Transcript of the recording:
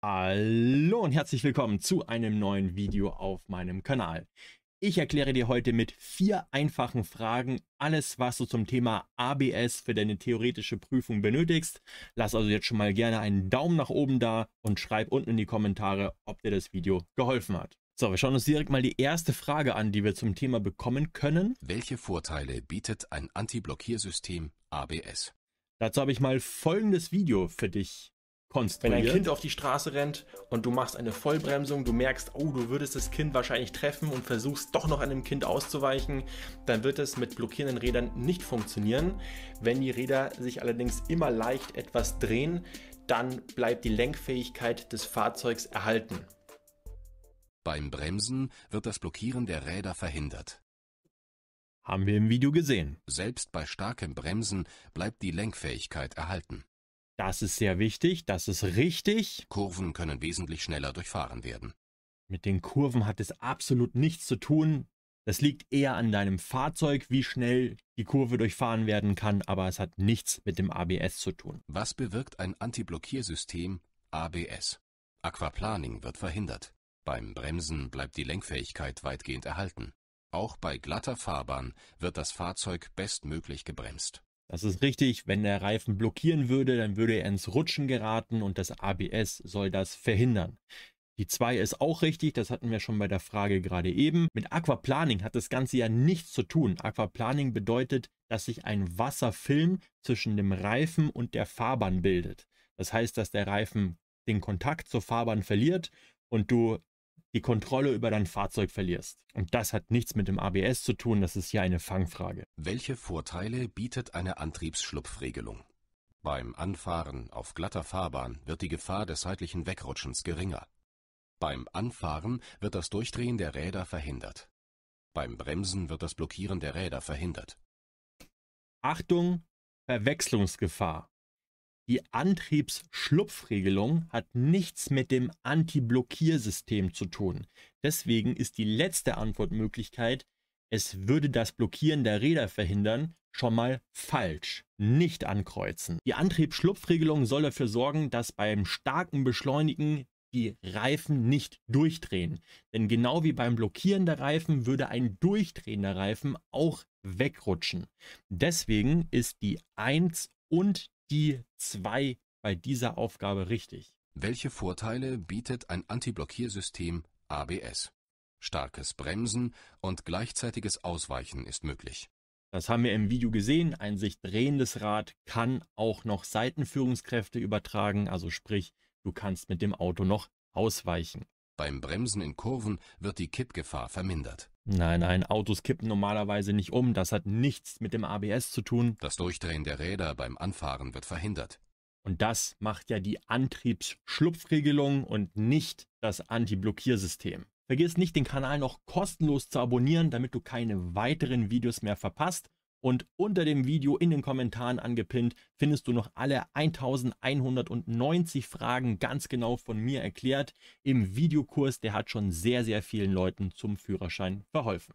Hallo und herzlich willkommen zu einem neuen Video auf meinem Kanal. Ich erkläre dir heute mit vier einfachen Fragen alles, was du zum Thema ABS für deine theoretische Prüfung benötigst. Lass also jetzt schon mal gerne einen Daumen nach oben da und schreib unten in die Kommentare, ob dir das Video geholfen hat. So, wir schauen uns direkt mal die erste Frage an, die wir zum Thema bekommen können. Welche Vorteile bietet ein Antiblockiersystem ABS? Dazu habe ich mal folgendes Video für dich wenn ein Kind auf die Straße rennt und du machst eine Vollbremsung, du merkst, oh, du würdest das Kind wahrscheinlich treffen und versuchst doch noch an dem Kind auszuweichen, dann wird es mit blockierenden Rädern nicht funktionieren. Wenn die Räder sich allerdings immer leicht etwas drehen, dann bleibt die Lenkfähigkeit des Fahrzeugs erhalten. Beim Bremsen wird das Blockieren der Räder verhindert. Haben wir im Video gesehen. Selbst bei starkem Bremsen bleibt die Lenkfähigkeit erhalten. Das ist sehr wichtig, das ist richtig. Kurven können wesentlich schneller durchfahren werden. Mit den Kurven hat es absolut nichts zu tun. Das liegt eher an deinem Fahrzeug, wie schnell die Kurve durchfahren werden kann, aber es hat nichts mit dem ABS zu tun. Was bewirkt ein Antiblockiersystem ABS? Aquaplaning wird verhindert. Beim Bremsen bleibt die Lenkfähigkeit weitgehend erhalten. Auch bei glatter Fahrbahn wird das Fahrzeug bestmöglich gebremst. Das ist richtig, wenn der Reifen blockieren würde, dann würde er ins Rutschen geraten und das ABS soll das verhindern. Die 2 ist auch richtig, das hatten wir schon bei der Frage gerade eben. Mit Aquaplaning hat das Ganze ja nichts zu tun. Aquaplaning bedeutet, dass sich ein Wasserfilm zwischen dem Reifen und der Fahrbahn bildet. Das heißt, dass der Reifen den Kontakt zur Fahrbahn verliert und du die Kontrolle über dein Fahrzeug verlierst. Und das hat nichts mit dem ABS zu tun, das ist hier eine Fangfrage. Welche Vorteile bietet eine Antriebsschlupfregelung? Beim Anfahren auf glatter Fahrbahn wird die Gefahr des seitlichen Wegrutschens geringer. Beim Anfahren wird das Durchdrehen der Räder verhindert. Beim Bremsen wird das Blockieren der Räder verhindert. Achtung, Verwechslungsgefahr. Die Antriebsschlupfregelung hat nichts mit dem Antiblockiersystem zu tun. Deswegen ist die letzte Antwortmöglichkeit, es würde das Blockieren der Räder verhindern, schon mal falsch. Nicht ankreuzen. Die Antriebsschlupfregelung soll dafür sorgen, dass beim starken Beschleunigen die Reifen nicht durchdrehen. Denn genau wie beim Blockieren der Reifen würde ein durchdrehender Reifen auch wegrutschen. Deswegen ist die 1 und die zwei bei dieser Aufgabe richtig. Welche Vorteile bietet ein Antiblockiersystem ABS? Starkes Bremsen und gleichzeitiges Ausweichen ist möglich. Das haben wir im Video gesehen. Ein sich drehendes Rad kann auch noch Seitenführungskräfte übertragen, also sprich, du kannst mit dem Auto noch ausweichen. Beim Bremsen in Kurven wird die Kippgefahr vermindert. Nein, nein, Autos kippen normalerweise nicht um. Das hat nichts mit dem ABS zu tun. Das Durchdrehen der Räder beim Anfahren wird verhindert. Und das macht ja die Antriebsschlupfregelung und nicht das Antiblockiersystem. Vergiss nicht, den Kanal noch kostenlos zu abonnieren, damit du keine weiteren Videos mehr verpasst. Und unter dem Video in den Kommentaren angepinnt findest du noch alle 1190 Fragen ganz genau von mir erklärt im Videokurs, der hat schon sehr, sehr vielen Leuten zum Führerschein verholfen.